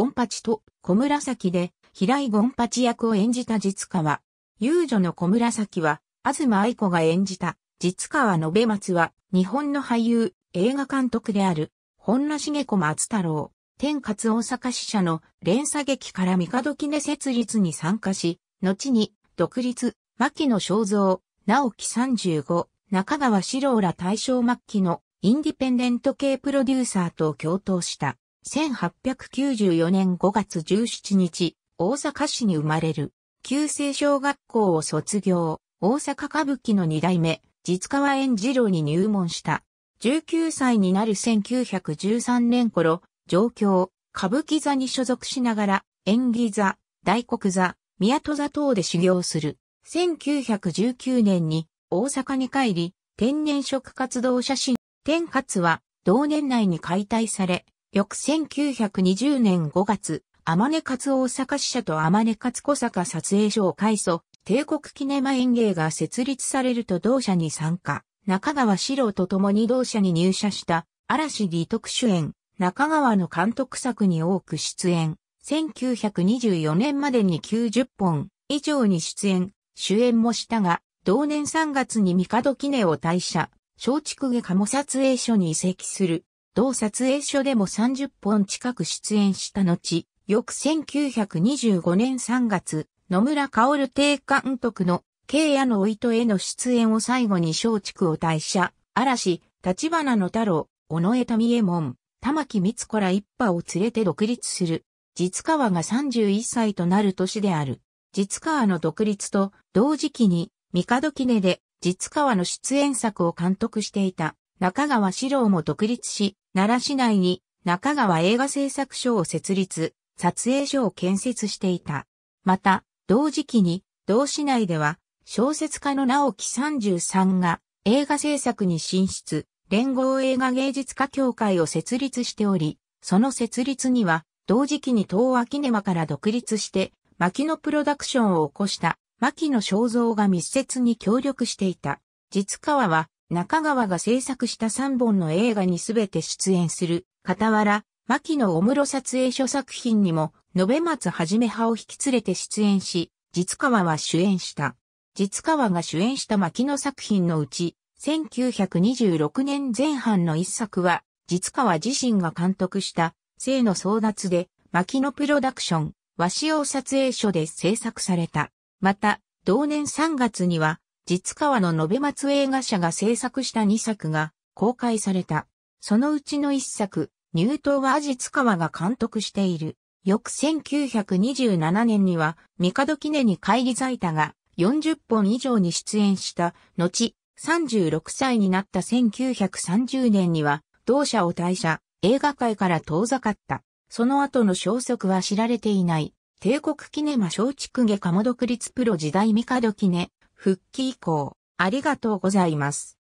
権八と小紫で、平井権八役を演じた実川。遊女の小紫は、東愛子が演じた、実川延松は、日本の俳優、映画監督である、本名茂子松太郎、天活大阪支社の連鎖劇から帝杵設立に参加し、後に、独立、牧野正造、直樹35、中川四郎ら大正末期のインディペンデント系プロデューサーと共闘した。1894年5月17日、大阪市に生まれる。旧制小学校を卒業、大阪歌舞伎の二代目、実川円次郎に入門した。19歳になる1913年頃、上京、歌舞伎座に所属しながら、演技座、大黒座、宮戸座等で修行する。1919年に大阪に帰り、天然食活動写真、天活は同年内に解体され、翌1920年5月、天根勝大阪支社と天根勝小坂撮影所を改装、帝国記念マ芸が設立されると同社に参加、中川史郎と共に同社に入社した嵐李徳主演、中川の監督作に多く出演、1924年までに90本以上に出演、主演もしたが、同年3月に帝記念を退社、松竹下鴨撮影所に移籍する。同撮影所でも30本近く出演した後、翌1925年3月、野村薫帝監督の、慶夜のお糸への出演を最後に松竹を退社、嵐、立花の太郎、尾上民右衛門、玉木光子ら一派を連れて独立する。実川が31歳となる年である。実川の独立と同時期に、三記根で実川の出演作を監督していた中川史郎も独立し、奈良市内に中川映画制作所を設立、撮影所を建設していた。また、同時期に、同市内では、小説家の直木33が映画制作に進出、連合映画芸術家協会を設立しており、その設立には、同時期に東和キネマから独立して、牧野プロダクションを起こした牧野正造が密接に協力していた。実川は中川が制作した3本の映画にすべて出演する、傍ら、牧野小室撮影所作品にも、延松はじめ派を引き連れて出演し、実川は主演した。実川が主演した牧野作品のうち、1926年前半の一作は、実川自身が監督した、生の争奪で、牧野プロダクション、和紙用撮影所で制作された。また、同年3月には、実川の延松映画社が制作した2作が公開された。そのうちの1作、入刀は実川が監督している。翌1927年には、角記に会議在たが40本以上に出演した、後、36歳になった1930年には、同社を退社、映画界から遠ざかった。その後の消息は知られていない。帝国記念マ松竹下鴨独立プロ時代帝記念復帰以降、ありがとうございます。